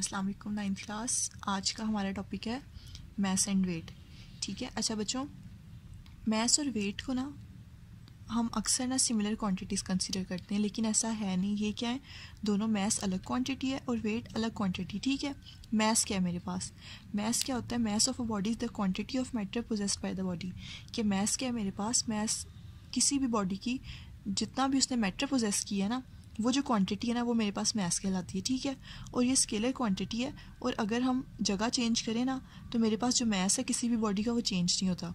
अस्सलाम वालेकुम ninth class आज का हमारा टॉपिक है मैस एंड वेट ठीक है अच्छा बच्चों मैस और वेट को ना हम अक्सर ना सिमिलर क्वांटिटीज़ कंसीडर करते हैं लेकिन ऐसा है नहीं ये क्या है दोनों मैस अलग क्वांटिटी है और वेट अलग क्वांटिटी ठीक है मैस क्या है मेरे पास मैस क्या होता है mass of a body is the quantity of matter possessed by the body कि मैस क्या है मेरे पास मैस किसी भी बॉडी की जितना भी उसने मैटर पोजेस किया है ना वो जो क्वांटिटी है ना वो मेरे पास मैथ्स कहलाती है ठीक है और ये स्केलर क्वांटिटी है और अगर हम जगह चेंज करें ना तो मेरे पास जो मैथ्स है किसी भी बॉडी का वो चेंज नहीं होता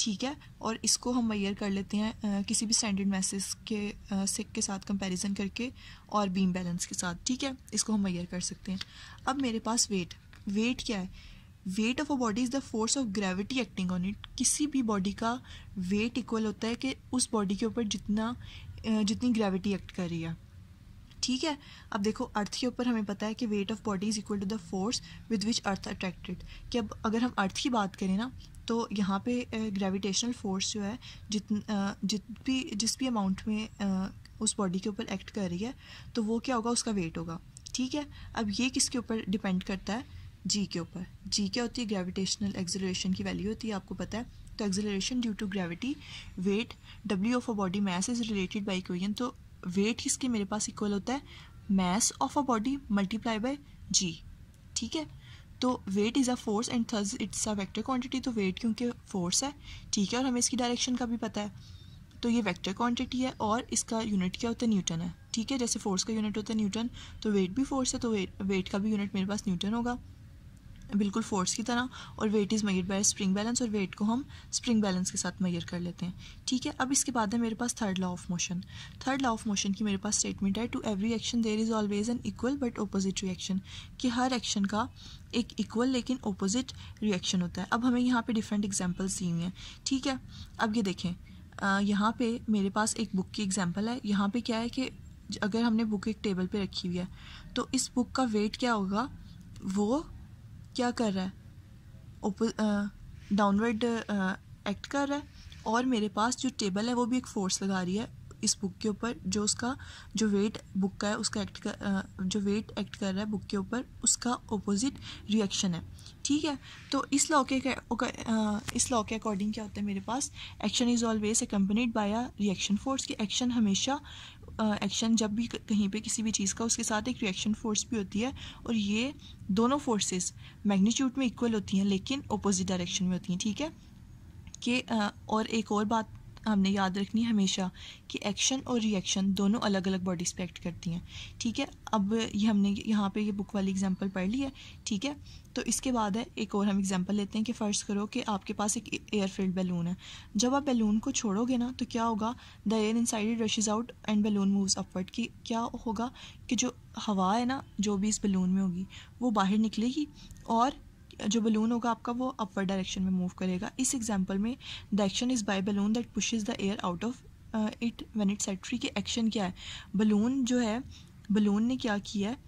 ठीक है और इसको हम मैयर कर लेते हैं आ, किसी भी स्टैंडर्ड मैसेज के आ, सिक के साथ कंपैरिजन करके और बीम बैलेंस के साथ ठीक है इसको हम मैयर कर सकते हैं अब मेरे पास वेट वेट क्या है weight of a body is the force of gravity acting on it किसी भी बॉडी का वेट इक्वल होता है कि उस बॉडी के ऊपर जितना जितनी ग्रेविटी एक्ट कर रही है ठीक है अब देखो अर्थ के ऊपर हमें पता है कि weight of body is equal to the force with which earth attracted कि अब अगर हम अर्थ की बात करें ना तो यहाँ पे ग्रेविटेशनल फोर्स जो है जित जित भी जिस भी अमाउंट में उस बॉडी के ऊपर एक्ट कर रही है तो वो क्या होगा उसका वेट होगा ठीक है अब ये किसके ऊपर डिपेंड करता है जी के ऊपर जी क्या होती है ग्रेविटेशनल एक्जलरेशन की वैल्यू होती है आपको पता है तो acceleration due to gravity weight W of a body mass is related by equation तो वेट इसके मेरे पास इक्वल होता है mass of a body multiply by g ठीक है तो weight is a force and therefore it's a vector quantity तो वेट क्योंकि फोर्स है ठीक है और हमें इसकी डायरेक्शन का भी पता है तो ये वेक्टर क्वांटिटी है और इसका यूनिट क्या होता है न्यूटन है ठीक है जैसे फोर्स का यूनिट होता है न्यूटन तो वेट भी फोर्स है तो वेट वेट का भी यूनिट मेरे पास न्यूटन होगा बिल्कुल फोर्स की तरह और weight is measured by spring balance और वेट को हम स्प्रिंग बैलेंस के साथ मयर कर लेते हैं ठीक है अब इसके बाद है मेरे पास third law of motion third law of motion की मेरे पास स्टेटमेंट है to every action there is always an equal but opposite reaction कि हर एक्शन का एक इक्वल लेकिन अपोजिट रिएक्शन होता है अब हमें यहाँ पर डिफरेंट एग्जाम्पल्स दी हुई हैं ठीक है अब ये देखें यहाँ पे मेरे पास एक बुक की एग्जाम्पल है यहाँ पर क्या है कि अगर हमने बुक एक टेबल पर रखी हुई है तो इस बुक का वेट क्या होगा वो क्या कर रहा है डाउनवर्ड एक्ट कर रहा है और मेरे पास जो टेबल है वो भी एक फोर्स लगा रही है इस बुक के ऊपर जो उसका जो वेट बुक का है उसका एक्ट कर जो वेट एक्ट कर रहा है बुक के ऊपर उसका ओपोजिट रिएक्शन है ठीक है तो इस लॉ के इस लॉ के अकॉर्डिंग क्या होता है मेरे पास action is always accompanied by a reaction force कि एक्शन हमेशा एक्शन जब भी कहीं पे किसी भी चीज़ का उसके साथ एक रिएक्शन फोर्स भी होती है और ये दोनों फोर्सेस मैग्नीट्यूड में इक्वल होती हैं लेकिन अपोजिट डायरेक्शन में होती हैं ठीक है कि और एक और बात हमने याद रखनी है हमेशा कि एक्शन और रिएक्शन दोनों अलग अलग बॉडी स्पेक्ट करती हैं ठीक है अब ये हमने यहाँ पे ये बुक वाली एग्जांपल पढ़ ली है ठीक है तो इसके बाद है एक और हम एग्जांपल लेते हैं कि फ़र्ज़ करो कि आपके पास एक एयरफील्ड बैलून है जब आप बैलून को छोड़ोगे ना तो क्या होगा the air inside rushes out and balloon move upward कि क्या होगा कि जो हवा है ना जो भी इस बैलून में होगी वो बाहर निकलेगी और जो बलून होगा आपका वो अपर डायरेक्शन में मूव करेगा इस एग्जाम्पल में direction is by balloon that pushes the air out of it when it सेट्री के एक्शन क्या है बलून जो है बलून ने क्या किया है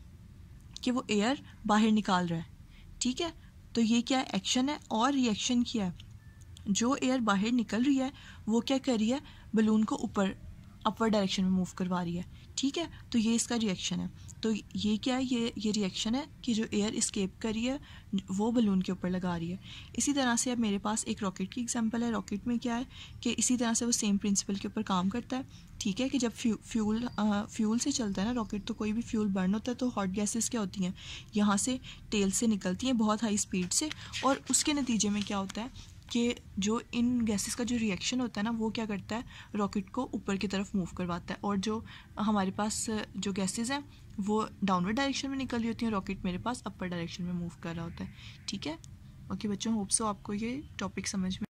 कि वो एयर बाहर निकाल रहा है ठीक है तो ये क्या है एक्शन है और रिएक्शन क्या है जो एयर बाहर निकल रही है वो क्या कर रही है बलून को ऊपर अपवर्ड डायरेक्शन में मूव करवा रही है ठीक है तो ये इसका रिएक्शन है तो ये क्या है ये ये रिएक्शन है कि जो एयर इस्केप कर रही है वो बलून के ऊपर लगा रही है इसी तरह से अब मेरे पास एक रॉकेट की एग्जांपल है रॉकेट में क्या है कि इसी तरह से वो सेम प्रिंसिपल के ऊपर काम करता है ठीक है कि जब फ्यू फ्यूल आ, फ्यूल से चलता है ना रॉकेट तो कोई भी फ्यूल बर्न होता है तो हॉट गैसेस क्या होती हैं यहाँ से तेल से निकलती हैं बहुत हाई स्पीड से और उसके नतीजे में क्या होता है कि जो इन गैसेस का जो रिएक्शन होता है ना वो क्या करता है रॉकेट को ऊपर की तरफ मूव करवाता है और जो हमारे पास जो गैसेस हैं वो डाउनवर्ड डायरेक्शन में निकल रही होती हैं रॉकेट मेरे पास अपर डायरेक्शन में मूव कर रहा होता है ठीक है ओके बच्चों होप सो आपको ये टॉपिक समझ में